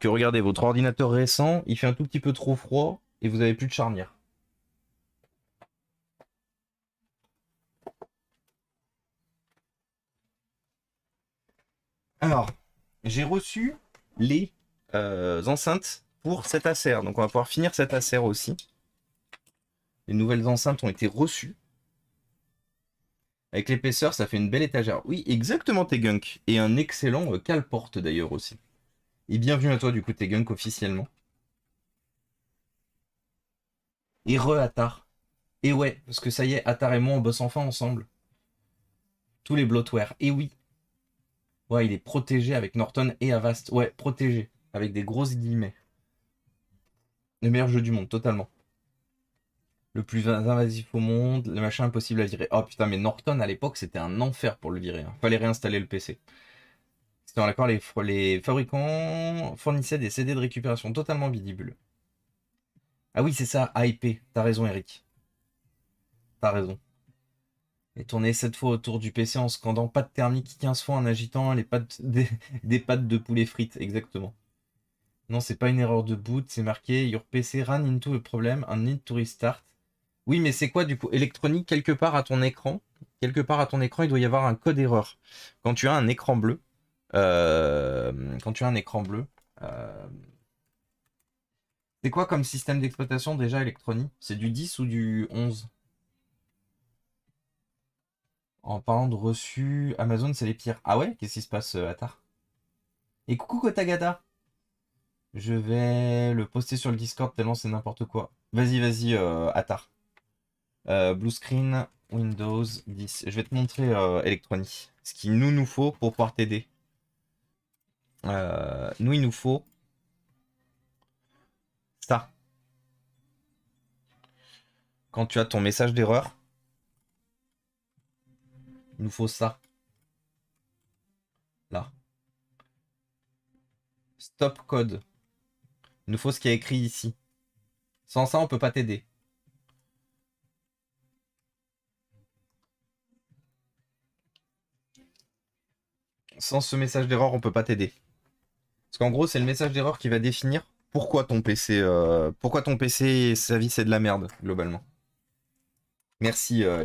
que regardez, votre ordinateur récent, il fait un tout petit peu trop froid et vous n'avez plus de charnière. Alors, j'ai reçu les euh, enceintes pour cet Acer. Donc on va pouvoir finir cet Acer aussi. Les nouvelles enceintes ont été reçues. Avec l'épaisseur, ça fait une belle étagère. Oui, exactement, tes Et un excellent euh, porte d'ailleurs aussi. Et bienvenue à toi, du coup, t'es gunk officiellement. Et re Atar. Et ouais, parce que ça y est, Atar et moi, on bosse enfin ensemble. Tous les bloatware. Et oui. Ouais, il est protégé avec Norton et Avast. Ouais, protégé. Avec des grosses guillemets. Le meilleur jeu du monde, totalement. Le plus invasif au monde, le machin impossible à virer. Oh putain, mais Norton à l'époque, c'était un enfer pour le virer. Hein. Fallait réinstaller le PC l'accord, les, fabricants fournissaient des CD de récupération totalement bidibules. Ah oui, c'est ça, AIP. T'as raison, Eric. T'as raison. Et tourner cette fois autour du PC en scandant pas de thermique 15 fois en agitant les pattes des, pattes de poulet frites, exactement. Non, c'est pas une erreur de boot, c'est marqué Your PC ran into a problem Un need to restart. Oui, mais c'est quoi du coup Électronique, quelque part à ton écran, quelque part à ton écran, il doit y avoir un code erreur. Quand tu as un écran bleu, euh, quand tu as un écran bleu. Euh, c'est quoi comme système d'exploitation déjà électronique C'est du 10 ou du 11 En parlant de reçu, Amazon c'est les pires. Ah ouais Qu'est-ce qui se passe à euh, Et coucou Kotagata je vais le poster sur le Discord tellement c'est n'importe quoi. Vas-y, vas-y, euh, blue screen, Windows 10. Je vais te montrer euh, ce qu'il nous, nous faut pour pouvoir t'aider. Euh, nous, il nous faut ça. Quand tu as ton message d'erreur, il nous faut ça. Là. Stop code. Il nous faut ce qui est écrit ici. Sans ça, on peut pas t'aider. Sans ce message d'erreur, on peut pas t'aider. Parce qu'en gros, c'est le message d'erreur qui va définir pourquoi ton PC, euh, pourquoi ton PC sa vie c'est de la merde, globalement. Merci, euh,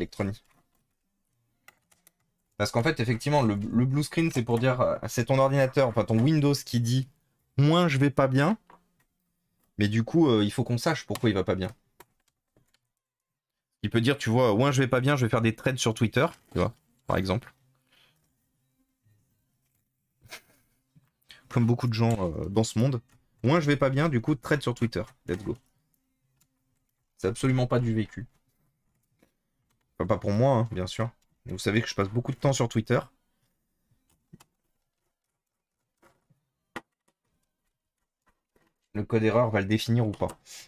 Parce qu'en fait, effectivement, le, blue screen, c'est pour dire, euh, c'est ton ordinateur, enfin ton Windows qui dit, moins je vais pas bien. Mais du coup, euh, il faut qu'on sache pourquoi il va pas bien. Il peut dire, tu vois, moins je vais pas bien, je vais faire des trades sur Twitter, tu vois, par exemple. comme beaucoup de gens euh, dans ce monde. Moi, je vais pas bien, du coup, trade sur Twitter. Let's go. C'est absolument pas du vécu. pas pour moi, hein, bien sûr. Vous savez que je passe beaucoup de temps sur Twitter. le code erreur va le définir ou pas.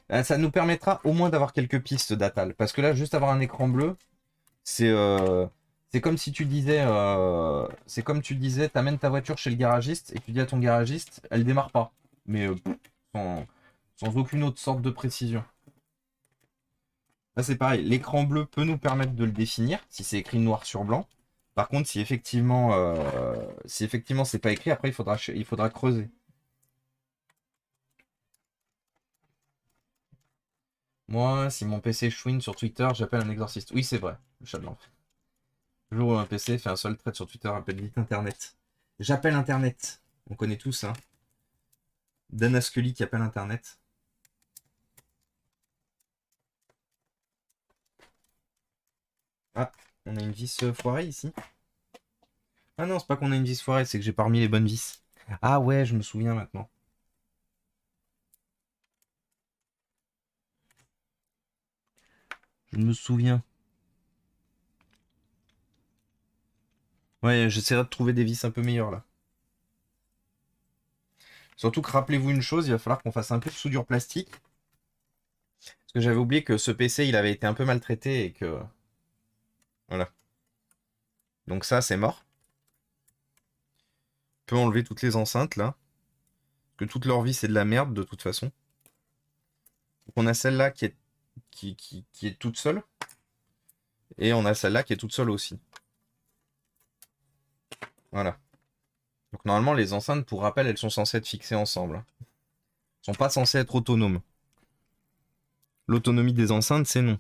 Euh, ça nous permettra au moins d'avoir quelques pistes d'atal. Parce que là, juste avoir un écran bleu, c'est euh, c'est comme si tu disais, euh, c'est comme tu disais, t'amènes ta voiture chez le garagiste et tu dis à ton garagiste, elle démarre pas, mais euh, sans, aucune autre sorte de précision. Là c'est pareil, l'écran bleu peut nous permettre de le définir si c'est écrit noir sur blanc. Par contre, si effectivement, euh, si effectivement c'est pas écrit, après il faudra, il faudra creuser. Moi, si mon PC chouine sur Twitter, j'appelle un exorciste. Oui, c'est vrai, le chat de un PC fait un seul trait sur Twitter, appelle vite Internet. J'appelle Internet. On connaît tous, hein. Dana Scully qui appelle Internet. Ah, on a une vis euh, foirée ici. Ah non, c'est pas qu'on a une vis foirée, c'est que j'ai parmi les bonnes vis. Ah ouais, je me souviens maintenant. Je me souviens. Ouais, j'essaierai de trouver des vis un peu meilleures là. Surtout que rappelez-vous une chose, il va falloir qu'on fasse un peu de soudure plastique. Parce que j'avais oublié que ce PC, il avait été un peu maltraité et que... Voilà. Donc ça, c'est mort. On peut enlever toutes les enceintes là. que toute leur vie, c'est de la merde de toute façon. Donc on a celle-là qui est... Qui, qui, qui est toute seule. Et on a celle-là qui est toute seule aussi. Voilà. Donc normalement, les enceintes, pour rappel, elles sont censées être fixées ensemble. Hein. Elles sont pas censées être autonomes. L'autonomie des enceintes, c'est non.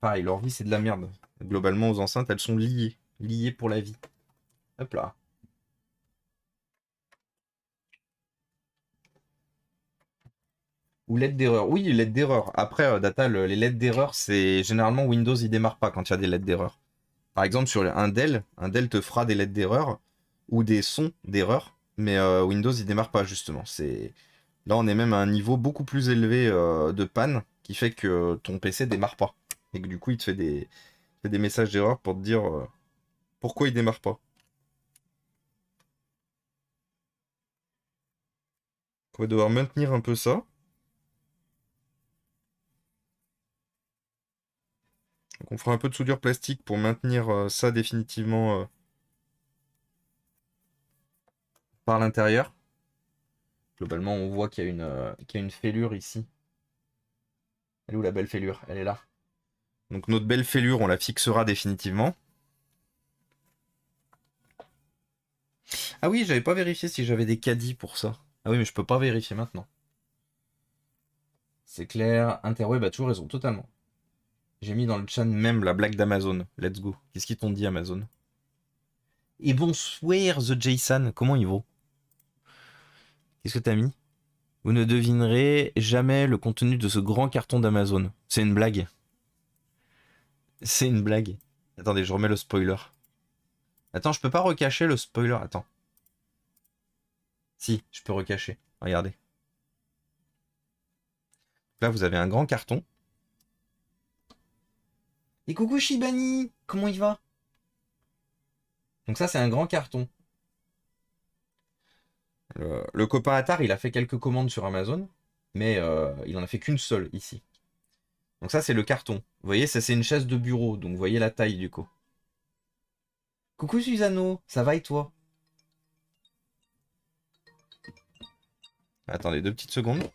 Pareil, leur vie, c'est de la merde. Globalement, aux enceintes, elles sont liées. Liées pour la vie. Hop là. Ou lettres d'erreur. Oui, lettres d'erreur. Après, euh, Data, les lettres d'erreur, c'est généralement Windows, il démarre pas quand il y a des lettres d'erreur. Par exemple, sur un Dell, un DEL te fera des lettres d'erreur ou des sons d'erreur, mais euh, Windows il démarre pas justement. C'est Là, on est même à un niveau beaucoup plus élevé euh, de panne qui fait que ton PC démarre pas. Et que du coup, il te fait des, messages d'erreur pour te dire euh, pourquoi il démarre pas. On va devoir maintenir un peu ça. Donc on fera un peu de soudure plastique pour maintenir euh, ça définitivement euh, par l'intérieur. Globalement, on voit euh, qu'il y, a une fêlure ici. Elle est où la belle fêlure Elle est là. Donc notre belle fêlure, on la fixera définitivement. Ah oui, j'avais pas vérifié si j'avais des caddies pour ça. Ah oui, mais je peux pas vérifier maintenant. C'est clair, Interweb a toujours raison, totalement. J'ai mis dans le chat même la blague d'Amazon. Let's go. Qu'est-ce qu'ils t'ont dit, Amazon Et bonsoir, The Jason. Comment il vaut Qu'est-ce que t'as mis Vous ne devinerez jamais le contenu de ce grand carton d'Amazon. C'est une blague. C'est une blague. Attendez, je remets le spoiler. Attends, je peux pas recacher le spoiler. Attends. Si, je peux recacher. Regardez. Là, vous avez un grand carton et coucou Shibani Comment il va Donc ça, c'est un grand carton. Euh, le, copain Attar, il a fait quelques commandes sur Amazon, mais euh, il en a fait qu'une seule ici. Donc ça, c'est le carton. Vous voyez, ça, c'est une chaise de bureau, donc vous voyez la taille du coup. Coucou Susano, ça va et toi Attendez deux petites secondes.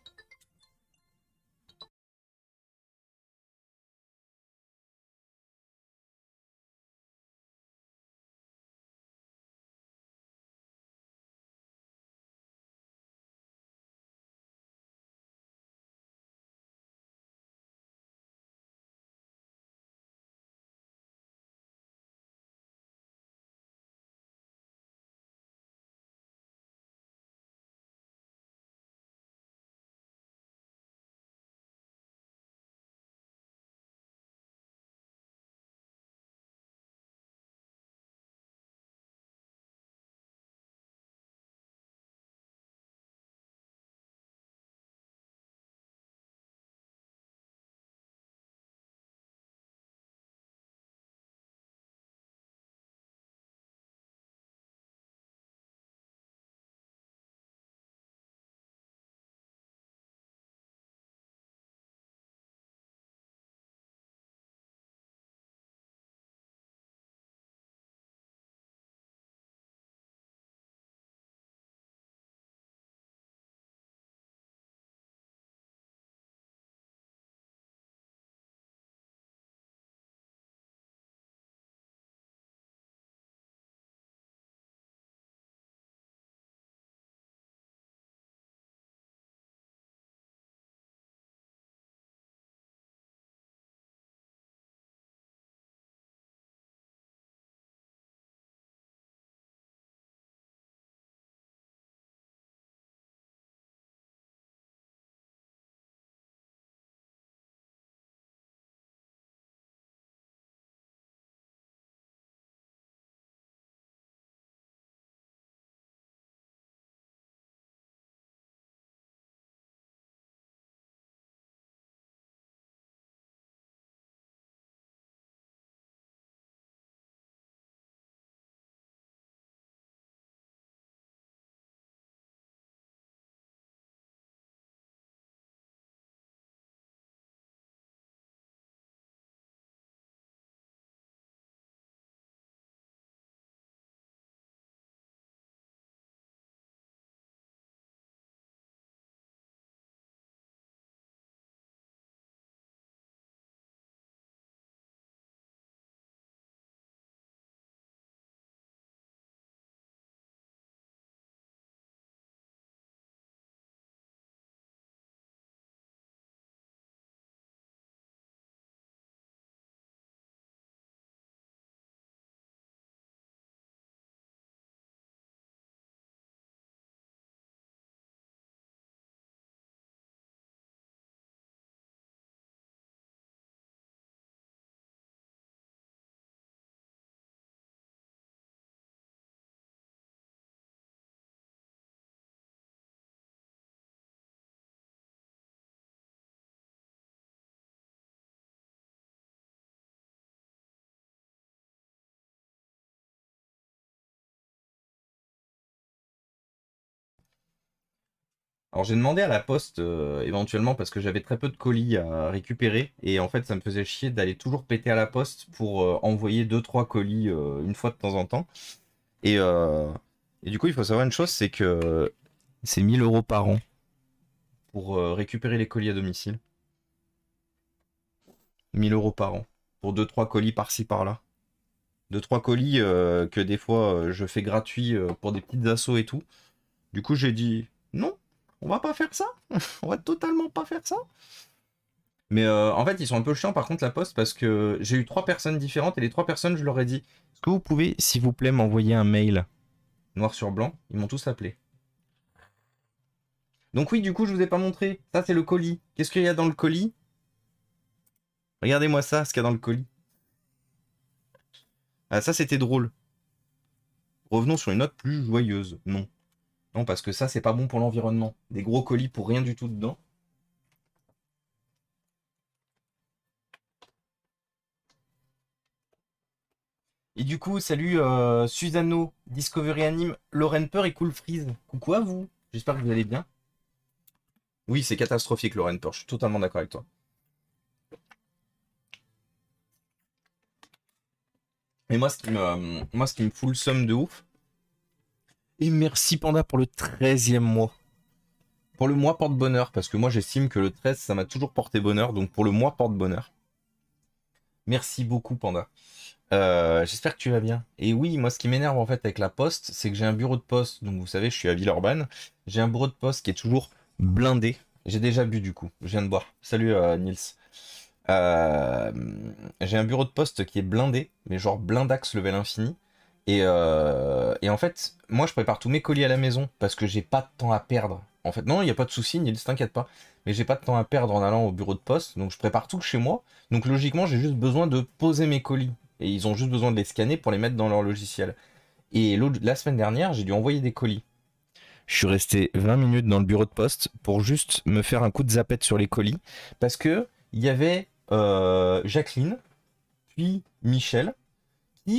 Alors j'ai demandé à la poste euh, éventuellement parce que j'avais très peu de colis à récupérer et en fait ça me faisait chier d'aller toujours péter à la poste pour euh, envoyer 2-3 colis euh, une fois de temps en temps. Et, et, du coup il faut savoir une chose c'est que c'est 1000 euros par an pour récupérer les colis à domicile. 1000 euros par an pour 2-3 colis par-ci par-là. 2-3 colis que des fois je fais gratuit pour des petites assauts et tout. Du coup j'ai dit non on va pas faire ça On va totalement pas faire ça mais euh, en fait, ils sont un peu chiants par contre la poste parce que j'ai eu trois personnes différentes et les trois personnes, je leur ai dit Est-ce que vous pouvez, s'il vous plaît, m'envoyer un mail noir sur blanc Ils m'ont tous appelé. Donc, oui, du coup, je vous ai pas montré. Ça, c'est le colis. Qu'est-ce qu'il y a dans le colis Regardez-moi ça, ce qu'il y a dans le colis. Ah, ça, c'était drôle. Revenons sur une note plus joyeuse. Non, non, parce que ça, c'est pas bon pour l'environnement. Des gros colis pour rien du tout dedans. Et du coup, salut euh, Susano, Discovery Anime, Lauren Peur et Cool Freeze. Coucou à vous, j'espère que vous allez bien. Oui, c'est catastrophique, Lauren Peur, je suis totalement d'accord avec toi. Mais moi, ce qui me, moi, ce qui me fout le somme de ouf, et merci Panda pour le 13e mois. Pour le mois porte-bonheur, parce que moi j'estime que le 13, ça m'a toujours porté bonheur, donc pour le mois porte-bonheur. Merci beaucoup Panda. Euh, j'espère que tu vas bien. Et oui, moi ce qui m'énerve en fait avec la poste, c'est que j'ai un bureau de poste, donc vous savez, je suis à Villeurbanne, j'ai un bureau de poste qui est toujours blindé. J'ai déjà bu du coup, je viens de boire. Salut à euh, Nils. Euh, j'ai un bureau de poste qui est blindé, mais genre blindax level infini. Euh, et, en fait, moi, je prépare tous mes colis à la maison parce que j'ai pas de temps à perdre. En fait, non, il n'y a pas de souci, ne t'inquiète pas. Mais j'ai pas de temps à perdre en allant au bureau de poste, donc je prépare tout chez moi. Donc logiquement, j'ai juste besoin de poser mes colis. Et ils ont juste besoin de les scanner pour les mettre dans leur logiciel. Et la semaine dernière, j'ai dû envoyer des colis. Je suis resté 20 minutes dans le bureau de poste pour juste me faire un coup de zapette sur les colis. Parce que il y avait euh, Jacqueline, puis Michel,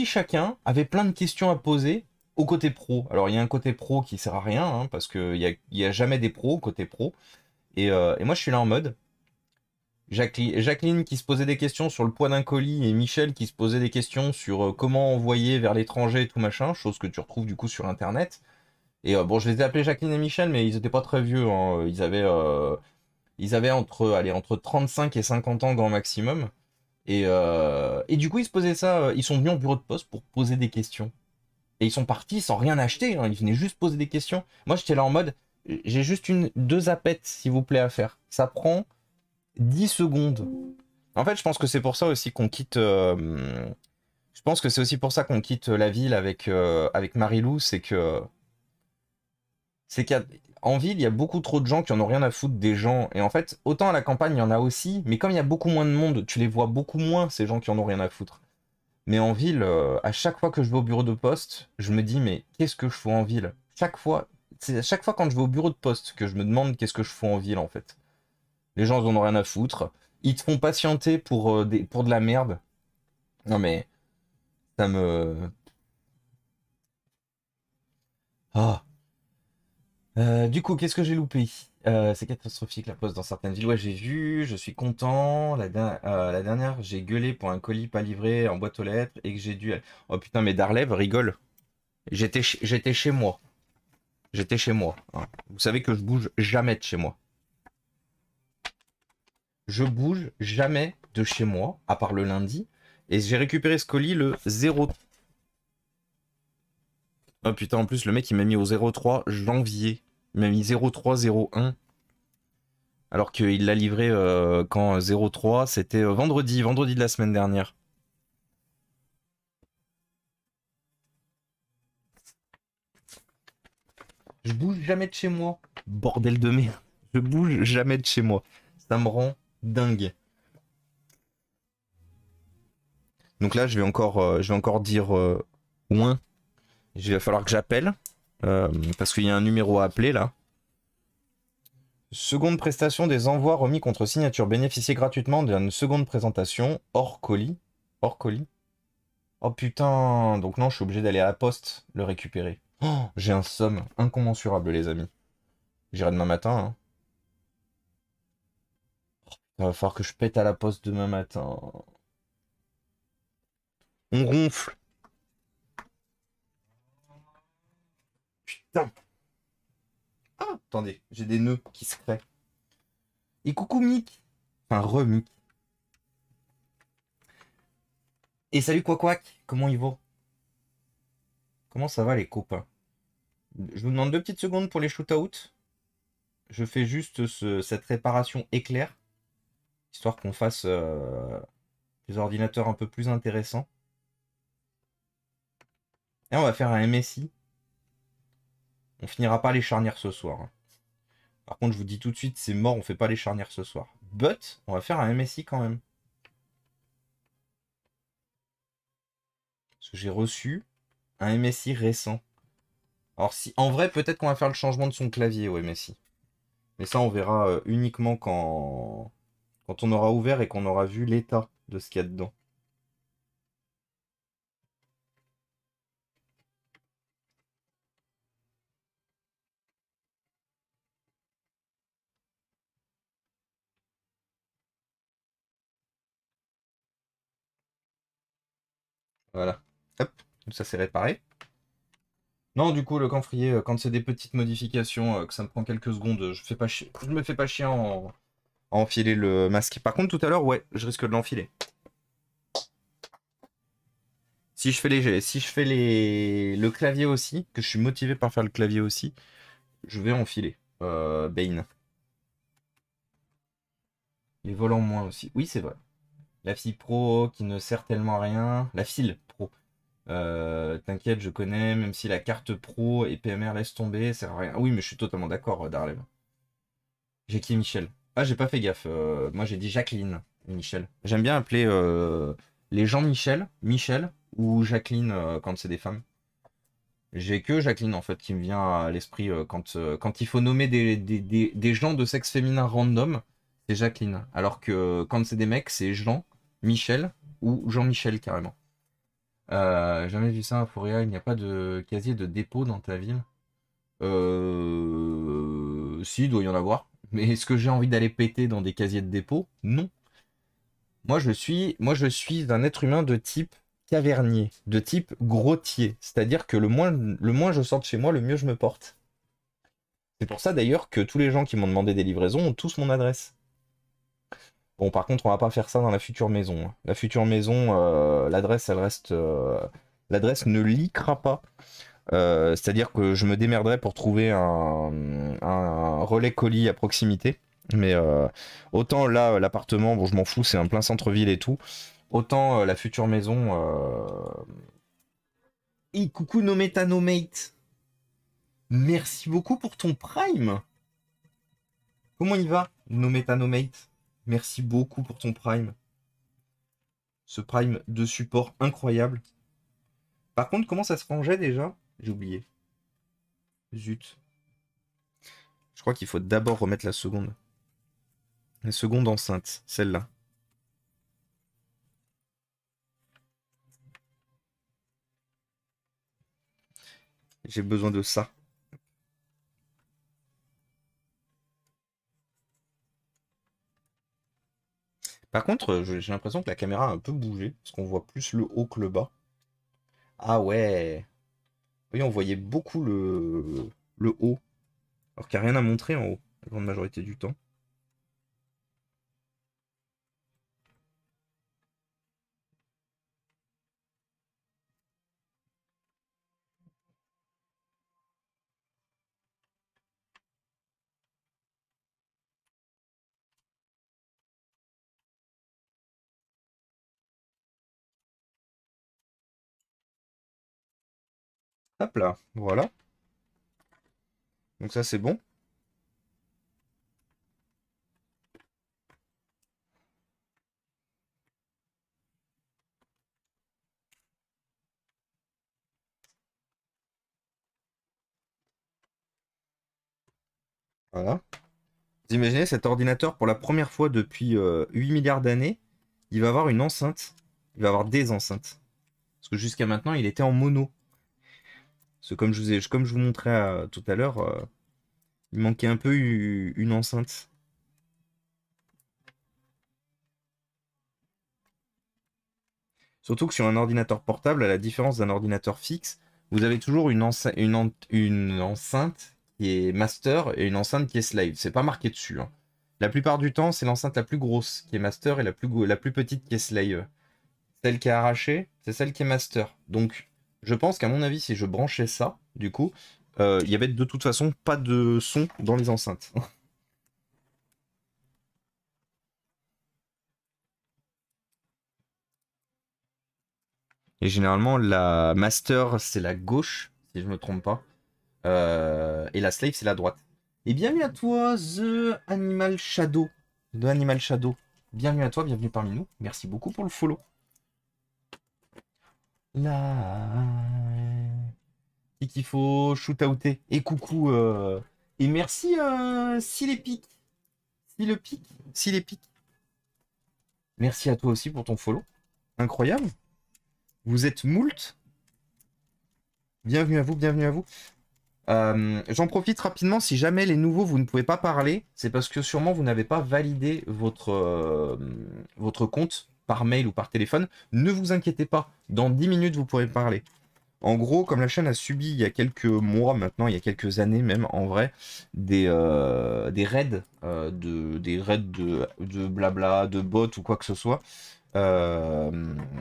chacun avait plein de questions à poser au côté pro. Alors il y a un côté pro qui sert à rien, hein, parce qu'il n'y a, y a, jamais des pros côté pro. Euh, et, moi je suis là en mode, Jacqueline, qui se posait des questions sur le poids d'un colis et Michel qui se posait des questions sur euh, comment envoyer vers l'étranger tout machin, chose que tu retrouves du coup sur internet. Et euh, bon, je les ai appelés Jacqueline et Michel, mais ils n'étaient pas très vieux. Hein. Ils, avaient, ils avaient entre, allez, entre 35 et 50 ans grand maximum. Euh, et, du coup, ils se posaient ça. Euh, ils sont venus au bureau de poste pour poser des questions. Et ils sont partis sans rien acheter. Hein. ils venaient juste poser des questions. Moi, j'étais là en mode j'ai juste une, deux appets, s'il vous plaît, à faire. Ça prend 10 secondes. En fait, je pense que c'est pour ça aussi qu'on quitte. Euh, je pense que c'est aussi pour ça qu'on quitte la ville avec, avec Marilou. C'est que. C'est qu'il y a en ville, il y a beaucoup trop de gens qui en ont rien à foutre des gens. Et en fait, autant à la campagne, il y en a aussi, mais comme il y a beaucoup moins de monde, tu les vois beaucoup moins, ces gens qui en ont rien à foutre. Mais en ville, euh, à chaque fois que je vais au bureau de poste, je me dis, mais qu'est-ce que je fais en ville Chaque fois, c'est à chaque fois quand je vais au bureau de poste que je me demande qu'est-ce que je fais en ville, en fait. Les gens, ils en ont rien à foutre. Ils te font patienter pour, euh, des, pour de la merde. Non mais, ça me... Ah euh, du coup, qu'est-ce que j'ai loupé euh, C'est catastrophique la poste dans certaines villes. Ouais, j'ai vu, je suis content. Euh, la, dernière, j'ai gueulé pour un colis pas livré en boîte aux lettres et que j'ai dû. Oh putain, mais Darlev rigole. J'étais, chez moi. J'étais chez moi. Hein. Vous savez que je bouge jamais de chez moi. Je bouge jamais de chez moi, à part le lundi. Et j'ai récupéré ce colis le 0 Oh putain, en plus, le mec, il m'a mis au 03 janvier. Il m'a mis 0301. Alors qu'il l'a livré euh, quand 03, euh, c'était euh, vendredi, vendredi de la semaine dernière. Je bouge jamais de chez moi. Bordel de merde. Je bouge jamais de chez moi. Ça me rend dingue. Donc là, je vais encore, je vais encore dire il va falloir que j'appelle. Euh, parce qu'il y a un numéro à appeler là. Seconde prestation des envois remis contre signature. Bénéficiez gratuitement d'une seconde présentation hors colis. Hors colis Oh putain Donc non, je suis obligé d'aller à la poste le récupérer. Oh, j'ai un somme incommensurable, les amis. J'irai demain matin. Hein. Oh, Il va falloir que je pète à la poste demain matin. On ronfle. Ah, attendez, j'ai des nœuds qui se créent. Et coucou Mick. Enfin, re Et salut quoi comment il va Comment ça va les copains Je vous demande deux petites secondes pour les shootouts. Je fais juste cette réparation éclair, histoire qu'on fasse euh, des ordinateurs un peu plus intéressants. Et on va faire un MSI. On finira pas les charnières ce soir. Hein. Par contre, je vous dis tout de suite, c'est mort, on fait pas les charnières ce soir. But, on va faire un MSI quand même. Parce que j'ai reçu un MSI récent. Alors si, en vrai, peut-être qu'on va faire le changement de son clavier au MSI. Mais ça, on verra euh, uniquement quand, quand on aura ouvert et qu'on aura vu l'état de ce qu'il y a dedans. Voilà. Hop, ça s'est réparé. Non, du coup, le camphrier, euh, quand c'est des petites modifications, euh, que ça me prend quelques secondes, euh, je, fais pas je me fais pas chier en... à enfiler le masque. Par contre, tout à l'heure, ouais, je risque de l'enfiler. Si je fais les, si je fais les, le clavier aussi, que je suis motivé par faire le clavier aussi, je vais enfiler. Euh, Bane. Les volants moins aussi. Oui, c'est vrai. La fille pro qui ne sert tellement à rien. La file pro. Euh, t'inquiète, je connais, même si la carte pro et PMR laisse tomber, sert à rien. Ah oui, mais je suis totalement d'accord, euh, Darlem. J'ai qui Michel Ah, j'ai pas fait gaffe. Euh, moi, j'ai dit Jacqueline Michel. J'aime bien appeler les gens Michel, Michel ou Jacqueline quand c'est des femmes. J'ai que Jacqueline en fait qui me vient à l'esprit quand, quand il faut nommer des gens de sexe féminin random, c'est Jacqueline. Alors que quand c'est des mecs, c'est Jean Michel ou Jean-Michel carrément. Euh, jamais vu ça à Fouria, il n'y a pas de casier de dépôt dans ta ville. Euh... Si, il doit y en avoir. Mais est-ce que j'ai envie d'aller péter dans des casiers de dépôt Non. Moi je suis, moi je suis un être humain de type cavernier, de type grottier. C'est-à-dire que le moins, le moins je sors de chez moi, le mieux je me porte. C'est pour ça d'ailleurs que tous les gens qui m'ont demandé des livraisons ont tous mon adresse. Bon, par contre, on va pas faire ça dans la future maison. Hein. La future maison, euh, l'adresse, elle reste. Euh, l'adresse ne leakera pas. Euh, c'est-à-dire que je me démerderai pour trouver un, relais colis à proximité. Mais autant là, l'appartement, bon, je m'en fous, c'est un plein centre-ville et tout. Autant la future maison. et coucou Nometanomate Merci beaucoup pour ton prime Comment il va, mate Merci beaucoup pour ton prime. Ce prime de support incroyable. Par contre, comment ça se rangeait déjà J'ai oublié. Zut. Je crois qu'il faut d'abord remettre la seconde. La seconde enceinte, celle-là. J'ai besoin de ça. Par contre, euh, j'ai l'impression que la caméra a un peu bougé, parce qu'on voit plus le haut que le bas. Ah ouais Oui, on voyait beaucoup le, le haut, alors qu'il n'y a rien à montrer en haut, la grande majorité du temps. là, voilà. Donc ça c'est bon. Voilà. Vous imaginez cet ordinateur pour la première fois depuis 8 euh, milliards d'années, il va avoir une enceinte. Il va avoir des enceintes. Parce que jusqu'à maintenant, il était en mono comme je vous, ai, comme je vous montrais euh, tout à l'heure, euh, il manquait un peu une enceinte. Surtout que sur un ordinateur portable, à la différence d'un ordinateur fixe, vous avez toujours une, enceinte, qui est master et une enceinte qui est slave. C'est pas marqué dessus. Hein. La plupart du temps, c'est l'enceinte la plus grosse qui est master et la plus, la plus petite qui est slave. Celle qui est arrachée, c'est celle qui est master. Donc, je pense qu'à mon avis, si je branchais ça, du coup, euh, il n'y y avait de toute façon pas de son dans les enceintes. Et généralement, la master, c'est la gauche, si je ne me trompe pas. Euh, et la slave, c'est la droite. Et eh bienvenue à toi, The Animal Shadow. The Animal Shadow. Bienvenue à toi, bienvenue parmi nous. Merci beaucoup pour le follow. Là. Et qu'il faut shoot-outer. Et coucou. Euh, et merci euh, si les pics. Si le pic. Si les pics. Merci à toi aussi pour ton follow. Incroyable. Vous êtes moult. Bienvenue à vous, bienvenue à vous. Euh, j'en profite rapidement, si jamais les nouveaux, vous ne pouvez pas parler, c'est parce que sûrement vous n'avez pas validé votre, euh, votre compte par mail ou par téléphone, ne vous inquiétez pas, dans 10 minutes vous pourrez parler. En gros, comme la chaîne a subi il y a quelques mois maintenant, il y a quelques années même en vrai, des, euh, des raids, euh, de, des raids de, de, blabla, de bots ou quoi que ce soit, euh,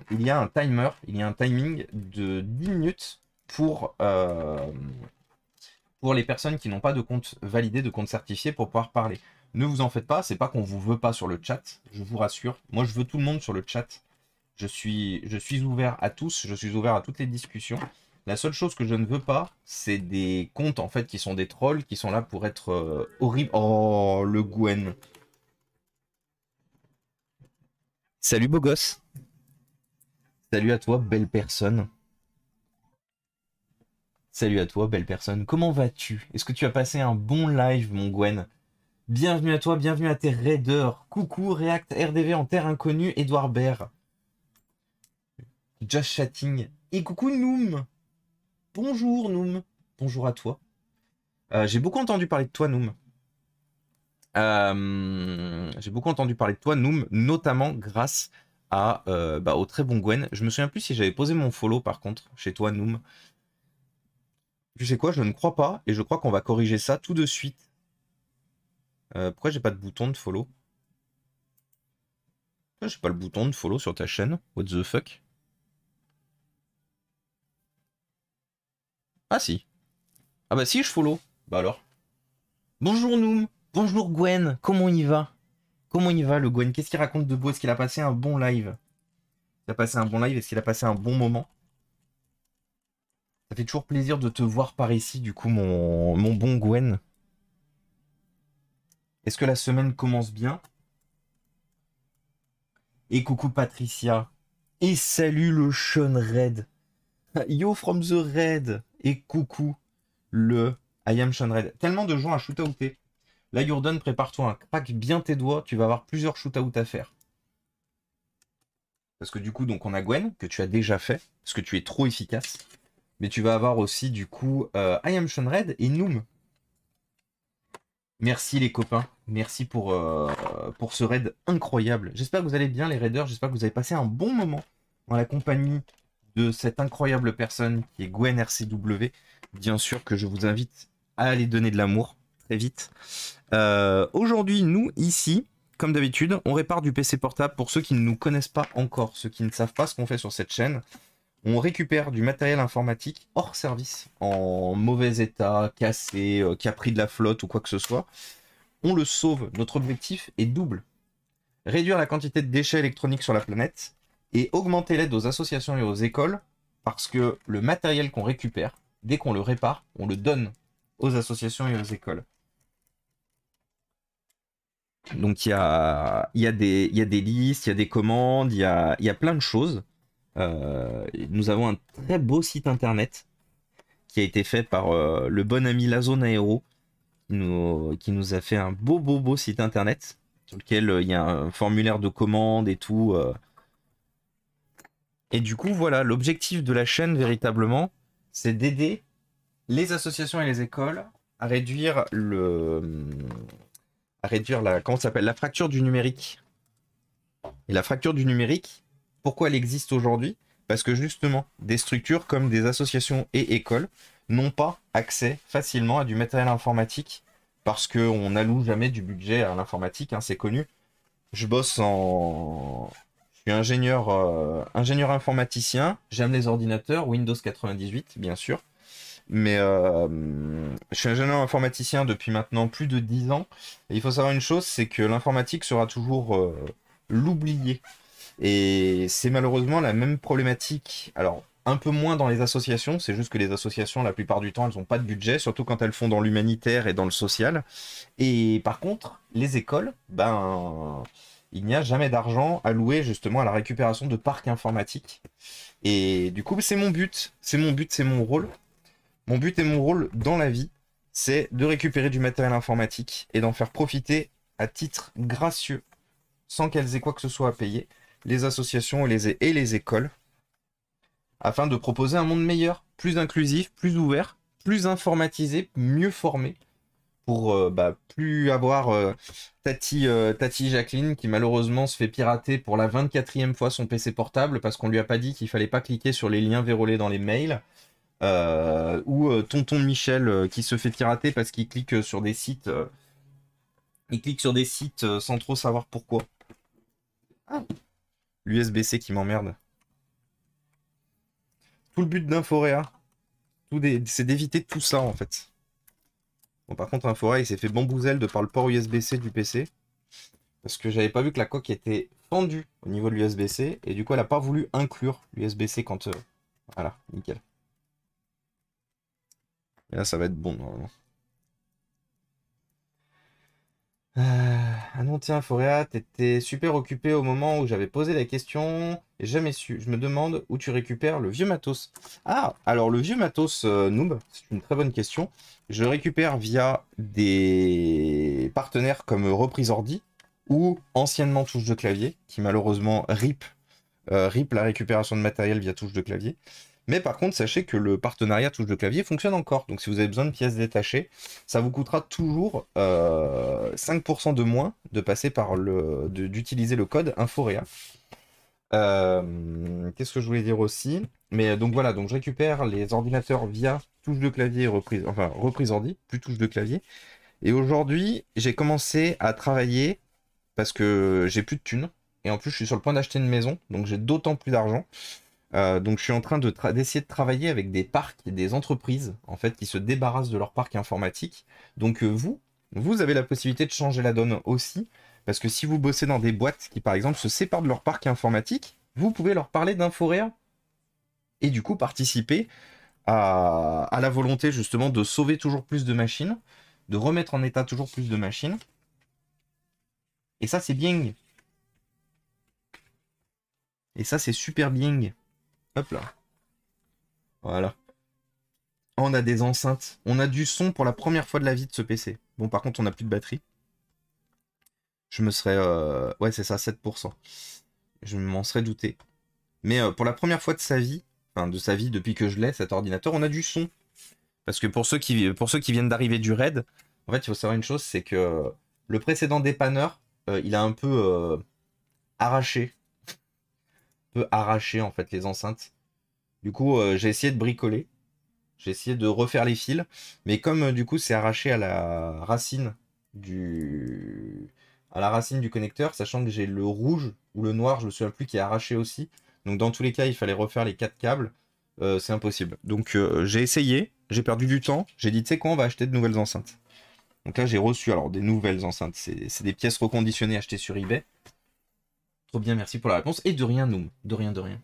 il y a un timer, il y a un timing de 10 minutes pour, pour les personnes qui n'ont pas de compte validé, de compte certifié pour pouvoir parler. Ne vous en faites pas, c'est pas qu'on vous veut pas sur le chat, je vous rassure. Moi, je veux tout le monde sur le chat. Je suis, je suis ouvert à tous, je suis ouvert à toutes les discussions. La seule chose que je ne veux pas, c'est des comptes en fait qui sont des trolls, qui sont là pour être horrible. Euh, horribles. Oh, le Gwen. Salut beau gosse. Salut à toi, belle personne. Salut à toi, belle personne. Comment vas-tu Est-ce que tu as passé un bon live, mon Gwen Bienvenue à toi, bienvenue à tes raiders. Coucou, React RDV en terre inconnue, Edouard Baird. Josh Chatting. Et coucou Noom. Bonjour Noom. Bonjour à toi. Euh, j'ai beaucoup entendu parler de toi Noom. Euh, j'ai beaucoup entendu parler de toi Noom, notamment grâce à, euh, bah, au très bon Gwen. Je me souviens plus si j'avais posé mon follow par contre chez toi Noom. Tu sais quoi, je ne crois pas et je crois qu'on va corriger ça tout de suite. Euh, pourquoi j'ai pas de bouton de follow Pourquoi j'ai pas le bouton de follow sur ta chaîne What the fuck Ah si. Ah bah si, je follow. Bah alors. Bonjour Noom. Bonjour Gwen. Comment y va Comment il va le Gwen Qu'est-ce qu'il raconte de beau Est-ce qu'il a passé un bon live Il a passé un bon live Est-ce qu'il a passé un bon moment ça fait toujours plaisir de te voir par ici, du coup, mon, mon bon Gwen. Est-ce que la semaine commence bien Et coucou Patricia. Et salut le Sean Red. Yo from the Red. Et coucou le I am Sean Red. Tellement de gens à shootouter. Eh. Là, Jordan, prépare-toi un pack bien tes doigts. Tu vas avoir plusieurs shootouts à faire. Parce que du coup, donc on a Gwen, que tu as déjà fait, parce que tu es trop efficace. Mais tu vas avoir aussi, du coup, euh, I am Sean Red et Noom, Merci les copains, merci pour, euh, pour ce raid incroyable. J'espère que vous allez bien les raiders, j'espère que vous avez passé un bon moment dans la compagnie de cette incroyable personne qui est Gwen RCW. Bien sûr que je vous invite à aller donner de l'amour très vite. Euh, aujourd'hui, nous ici, comme d'habitude, on répare du PC portable pour ceux qui ne nous connaissent pas encore, ceux qui ne savent pas ce qu'on fait sur cette chaîne on récupère du matériel informatique hors service, en mauvais état, cassé, euh, qui a pris de la flotte ou quoi que ce soit. On le sauve. Notre objectif est double. Réduire la quantité de déchets électroniques sur la planète et augmenter l'aide aux associations et aux écoles parce que le matériel qu'on récupère, dès qu'on le répare, on le donne aux associations et aux écoles. Donc il y a, des listes, il y a des commandes, il y a plein de choses. Euh, nous avons un très beau site internet qui a été fait par euh, le bon ami zone Aéro, qui nous, qui nous a fait un beau, beau, beau site internet sur lequel euh, il y a un formulaire de commande et tout. Et du coup, voilà, l'objectif de la chaîne véritablement, c'est d'aider les associations et les écoles à réduire le à réduire la comment s'appelle la fracture du numérique. Et la fracture du numérique, pourquoi elle existe aujourd'hui Parce que justement, des structures comme des associations et écoles n'ont pas accès facilement à du matériel informatique parce qu'on n'alloue jamais du budget à l'informatique, hein, c'est connu. Je bosse en... Je suis ingénieur, euh, ingénieur informaticien, j'aime les ordinateurs, Windows 98 bien sûr, mais euh, je suis ingénieur informaticien depuis maintenant plus de 10 ans. Et il faut savoir une chose, c'est que l'informatique sera toujours euh, l'oublié et c'est malheureusement la même problématique. Alors, un peu moins dans les associations, c'est juste que les associations, la plupart du temps, elles n'ont pas de budget, surtout quand elles font dans l'humanitaire et dans le social. Et par contre, les écoles, ben, il n'y a jamais d'argent alloué justement à la récupération de parcs informatiques. Et du coup, c'est mon but, c'est mon but, c'est mon rôle. Mon but et mon rôle dans la vie, c'est de récupérer du matériel informatique et d'en faire profiter à titre gracieux, sans qu'elles aient quoi que ce soit à payer, les associations et les, et les écoles, afin de proposer un monde meilleur, plus inclusif, plus ouvert, plus informatisé, mieux formé, pour euh, bah, plus avoir euh, Tati, euh, Tati Jacqueline qui malheureusement se fait pirater pour la 24e fois son PC portable parce qu'on lui a pas dit qu'il fallait pas cliquer sur les liens vérolés dans les mails. ou tonton Michel qui se fait pirater parce qu'il clique sur des sites il clique sur des sites sans trop savoir pourquoi. Ah, L'USB-C qui m'emmerde. Tout le but d'Inforea, hein. c'est d'éviter tout ça en fait. Bon, par contre, Inforéa, il s'est fait bambouzelle de par le port USB-C du PC. Parce que j'avais pas vu que la coque était tendue au niveau de l'USB-C. Et du coup, elle a pas voulu inclure l'USB-C quand. Euh, voilà, nickel. Et là, ça va être bon normalement. ah non, tiens, Foréa, t'étais super occupé au moment où j'avais posé la question. Et jamais su. Je me demande où tu récupères le vieux matos. Ah, alors le vieux matos euh, noob, c'est une très bonne question. Je récupère via des partenaires comme Reprise Ordi ou anciennement Touche de Clavier, qui malheureusement rip, euh, rip la récupération de matériel via Touche de Clavier. Mais par contre, sachez que le partenariat touche de clavier fonctionne encore. Donc si vous avez besoin de pièces détachées, ça vous coûtera toujours 5% euh, de moins de passer par le, d'utiliser le code Inforea. Euh, qu'est-ce que je voulais dire aussi Mais euh, donc voilà, donc je récupère les ordinateurs via touche de clavier reprise, enfin reprise ordi, plus touche de clavier. Et aujourd'hui, j'ai commencé à travailler parce que j'ai plus de thunes. Et en plus, je suis sur le point d'acheter une maison, donc j'ai d'autant plus d'argent. Euh, donc je suis en train d'essayer de travailler avec des parcs et des entreprises en qui se débarrassent de leur parc informatique. Donc euh, vous, vous avez la possibilité de changer la donne aussi parce que si vous bossez dans des boîtes qui par exemple se séparent de leur parc informatique, vous pouvez leur parler d'inforéa et du coup participer à, à, la volonté justement de sauver toujours plus de machines, de remettre en état toujours plus de machines. Et ça c'est bien. Et ça c'est super bien. Hop là. Voilà. On a des enceintes. On a du son pour la première fois de la vie de ce PC. Bon, par contre, on n'a plus de batterie. Je me serais... Euh, ouais, c'est ça, 7%. Je m'en serais douté. Mais euh, pour la première fois de sa vie, enfin de sa vie depuis que je l'ai, cet ordinateur, on a du son. Parce que pour ceux qui, pour ceux qui viennent d'arriver du raid, en fait, il faut savoir une chose, c'est que euh, le précédent dépanneur, il a un peu arraché arracher arraché en fait les enceintes. Du coup, euh, j'ai essayé de bricoler. J'ai essayé de refaire les fils. Mais comme euh, du coup, c'est arraché à la racine du à la racine du connecteur, sachant que j'ai le rouge ou le noir, je me souviens plus, qui est arraché aussi. Donc dans tous les cas, il fallait refaire les quatre câbles. Euh, c'est impossible. Donc j'ai essayé, j'ai perdu du temps. J'ai dit, tu sais quoi, on va acheter de nouvelles enceintes. Donc là, j'ai reçu alors des nouvelles enceintes. C'est des pièces reconditionnées achetées sur eBay. Trop bien, merci pour la réponse. Et de rien, Noom. De rien, de rien.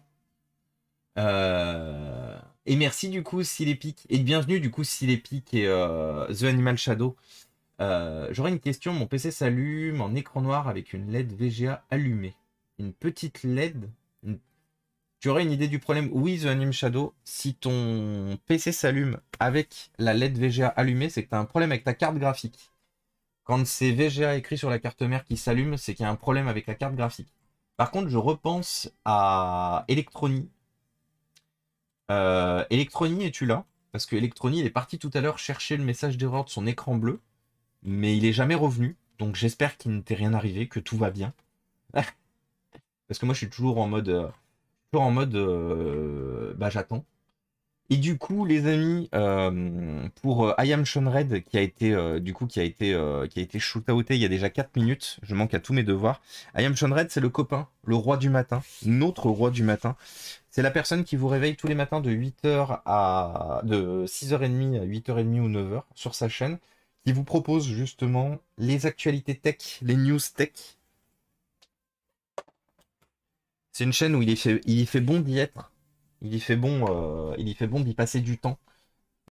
Euh, et merci du coup, Silepic. Et bienvenue du coup, Silepic et euh, The Animal Shadow. Euh, j'aurais une question. Mon PC s'allume en écran noir avec une LED VGA allumée. Une petite LED Tu aurais une idée du problème Oui, The Anime Shadow, si ton PC s'allume avec la LED VGA allumée, c'est que tu as un problème avec ta carte graphique. Quand c'est VGA écrit sur la carte mère qui s'allume, c'est qu'il y a un problème avec la carte graphique. Par contre, je repense à Electronie. Euh, es-tu là Parce que il est parti tout à l'heure chercher le message d'erreur de son écran bleu, mais il est jamais revenu. Donc j'espère qu'il ne t'est rien arrivé, que tout va bien. parce que moi, je suis toujours en mode, euh, toujours en mode, euh, bah j'attends. Et du coup, les amis, euh, pour euh, I Am Sean qui a été, euh, du coup, qui a été, qui a été shootouté il y a déjà 4 minutes, je manque à tous mes devoirs. I Am Sean Red, c'est le copain, le roi du matin, notre roi du matin. C'est la personne qui vous réveille tous les matins de 8h à, 6h30 à 8h30 ou 9h sur sa chaîne, qui vous propose justement les actualités tech, les news tech, c'est une chaîne où il est fait, il est fait bon d'y être il y fait bon, euh, il y fait bon d'y passer du temps.